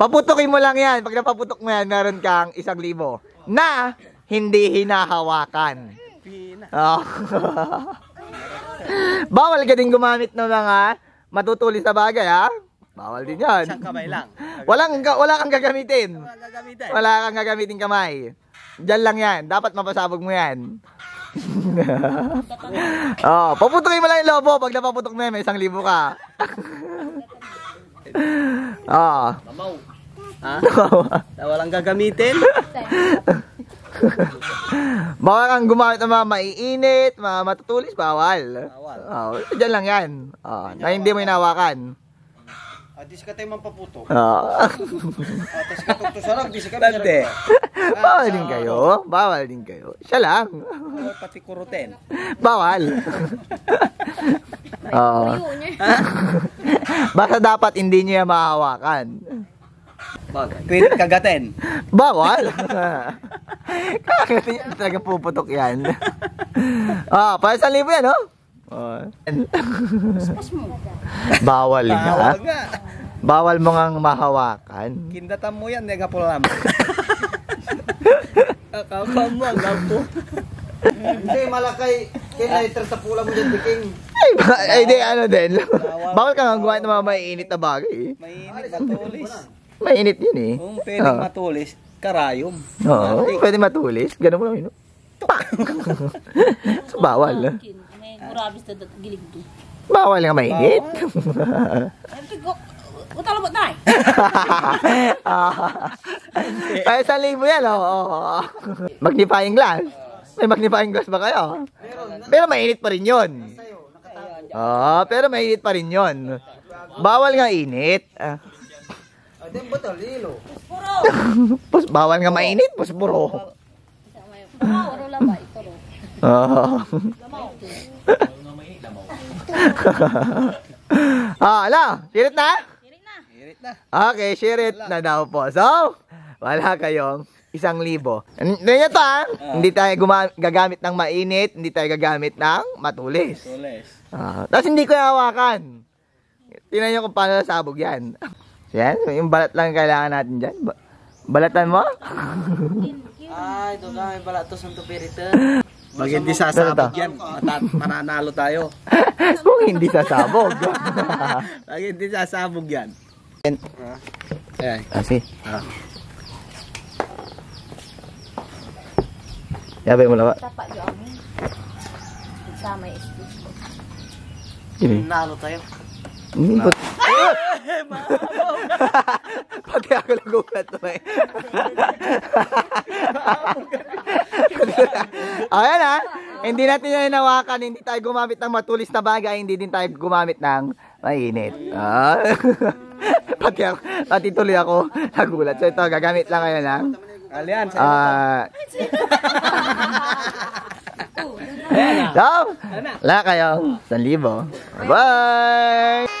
Paputokin mo lang yan. Pag napaputok mo yan, meron kang isang libo na hindi hinahawakan. Oh. Bawal ka din gumamit ng mga matutuli sa bagay, ha? Bawal din yan. Isang kamay lang. Walang, wala kang gagamitin. Wala kang gagamitin kamay. Diyan lang yan. Dapat mapasabog mo yan. oh, paputokin mo lang yung lobo. Pag napaputok mo yan, may isang libo ka. Ah. Mamaw. Ha? Na walang gagamitin? Bawal ang gumamit ng mga maiinit, mga matutulis, bawal. Bawal. Oh, ah, diyan lang yan. Oh, na hindi mo hinawakan. Ah, di ka tayo mampaputo. Oo. Ah. ah, tas ka tukto sarap, di ka Dante. Bawal din kayo. Bawal din kayo. Siya lang. Or pati kurutin. Bawal. Oo. Basta dapat hindi niya mahawakan. Bawal. Pwede kagatin. Bawal. Kagatin niya talaga puputok yan. Ah, oh, para sa libo yan, oh. Oh. Bawal nga. Bawal nga. Bawal mo ngang mahawakan. Kindatan mo yan, nega po lang. Kakapa mo, alam po. Hindi, malakay. Kinay, tratapula mo dyan, biking. Ay, ba, ay, di, ano din. bawal kang nga gumawa ng mga maiinit na bagay? Eh. Mainit, matulis. Mainit yun eh. Kung pwedeng Oo. matulis, karayom. Oo, Matik. pwede matulis. Ganun mo lang yun. Pak! so, bawal. May murabis na gilig to. Bawal nga mainit. Ay, pigo. Utalo mo na eh. Ah. sa libo yan, oo. Magnifying glass. May magnifying glass ba kayo? Pero mainit pa rin yun. Ah, oh, pero mainit pa rin yun. Bawal nga init. Ah. Then ba't lilo? Puspuro! Pus, bawal nga mainit, puspuro. Puspuro lang ba? Ito ro. Oo. Lamaw. Ah, ala, shirit na? Shirit na. Okay, shirit na daw po. So, wala kayong isang libo. Hindi nyo to ha? Ah. Ah. Hindi tayo gagamit ng mainit, hindi tayo gagamit ng matulis. Matulis. Ah, tapos hindi ko hawakan. Tingnan nyo kung paano nasabog yan. Yan, yung balat lang kailangan natin dyan. Ba balatan mo? Ay, doon lang yung balat to, Santo Pirito. Pag hindi sasabog yan, mananalo tayo. kung hindi sasabog. Pag hindi sasabog yan. Ah, ayan. Ayan. Kasi. Ah. Yabay mo lawa. Tapa yo ang. Sama excuse ko. Eh. tayo. Hmm, pati... pati ako lang gulat mo eh. Ayan oh, ha. Ah. Hindi natin yan hinawakan. Hindi tayo gumamit ng matulis na bagay. Hindi din tayo gumamit ng mainit. Ah. pati ako, pati tuloy ako nagulat. So ito, gagamit lang ngayon ah. na. Alian. Ah, Love? Ah. Wala kayo. 1,000. Bye!